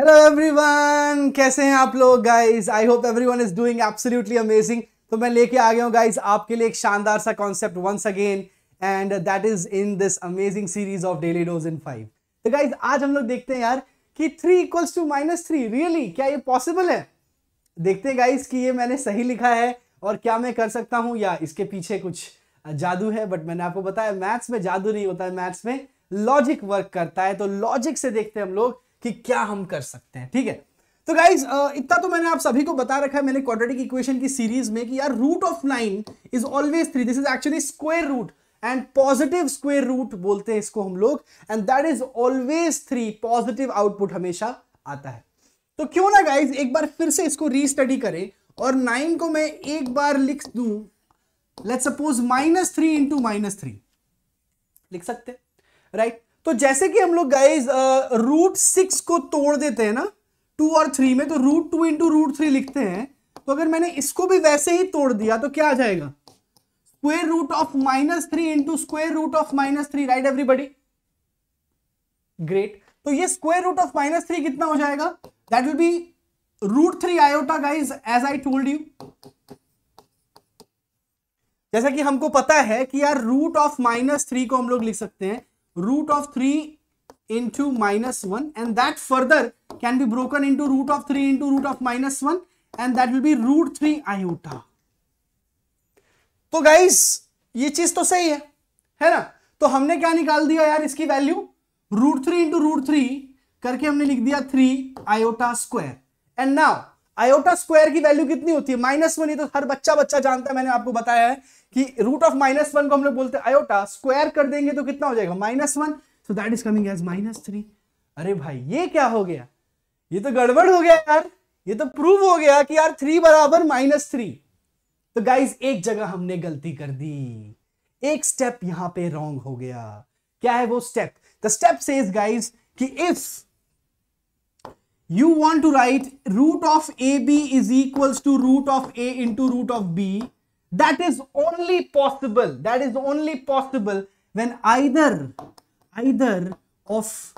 Hello everyone कैसे हैं आप लोग guys I hope everyone is doing absolutely amazing तो मैं लेके आ गया हूं गाइस आपके लिए एक शानदार सा concept once again and that is in this amazing series of daily dose in five तो गाइस आज हम लोग देखते हैं यार कि three equals to minus three really क्या ये पॉसिबल है देखते हैं गाइज कि ये मैंने सही लिखा है और क्या मैं कर सकता हूँ या इसके पीछे कुछ जादू है बट मैंने आपको बताया मैथ्स में जादू नहीं होता है मैथ्स में लॉजिक वर्क करता है तो लॉजिक से देखते हैं हम लोग कि क्या हम कर सकते हैं ठीक है तो गाइज इतना तो मैंने आप सभी को बता रखा है मैंने क्वाड्रेटिक इक्वेशन की सीरीज में कि यार root of nine is always three this is actually square root and positive square root बोलते हैं इसको हम लोग and that is always three positive output हमेशा आता है तो क्यों ना गाइज एक बार फिर से इसको रीस्टडी करें और नाइन को मैं एक बार लिख दू let suppose minus three into minus three लिख सकते राइट तो जैसे कि हम लोग गाइज रूट सिक्स को तोड़ देते हैं ना टू और थ्री में तो root two into root three लिखते हैं तो अगर मैंने इसको भी वैसे ही तोड़ दिया तो क्या आ जाएगा square root of minus three into square root of minus three right everybody great तो ये square root of minus three कितना हो जाएगा that will be root three iota guys as I told you जैसा कि हमको पता है कि यार रूट ऑफ माइनस थ्री को हम लोग लिख सकते हैं root of 3 into minus 1 and that further can be broken into root of 3 into root of minus 1 and that will be root 3 iota. तो गाइस ये चीज तो सही है है ना तो हमने क्या निकाल दिया यार इसकी value root three into root three करके हमने लिख दिया three iota square and now iota square की वैल्यू कितनी होती है माइनस वन ये तो हर बच्चा बच्चा जानता है मैंने आपको बताया है कि रूट ऑफ माइनस वन को हम लोग बोलते हैं आयोटा स्क्वायर कर देंगे तो कितना हो जाएगा minus one so that is coming as minus three अरे भाई ये क्या हो गया ये तो गड़बड़ हो गया यार ये तो प्रूव हो गया कि यार थ्री बराबर माइनस थ्री तो गाइज एक जगह हमने गलती कर दी एक स्टेप यहां पे रॉन्ग हो गया क्या है वो step the step says guys कि if you want to write root of ab is equals to root of a into root of b that is only possible that is only possible when either either of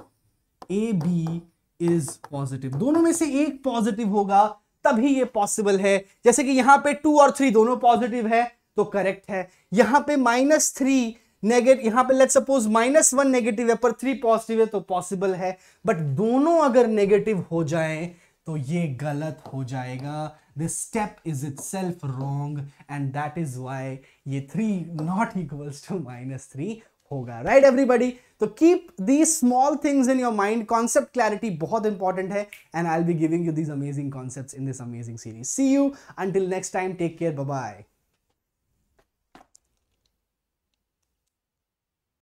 ab is positive दोनों में से एक positive होगा तभी ये possible है जैसे कि यहां पे टू और थ्री दोनों positive है तो correct है यहां पे minus थ्री नेगेटिव यहां पे let suppose minus one negative है पर थ्री पॉजिटिव है तो पॉसिबल है बट दोनों अगर नेगेटिव हो जाए तो ये गलत हो जाएगा this step is itself wrong and that is why ये three not equals to minus three होगा राइट एवरीबडी तो keep the small things in your mind concept clarity बहुत इंपॉर्टेंट है and I will be giving you these amazing concept in this amazing series see you until next time take care bye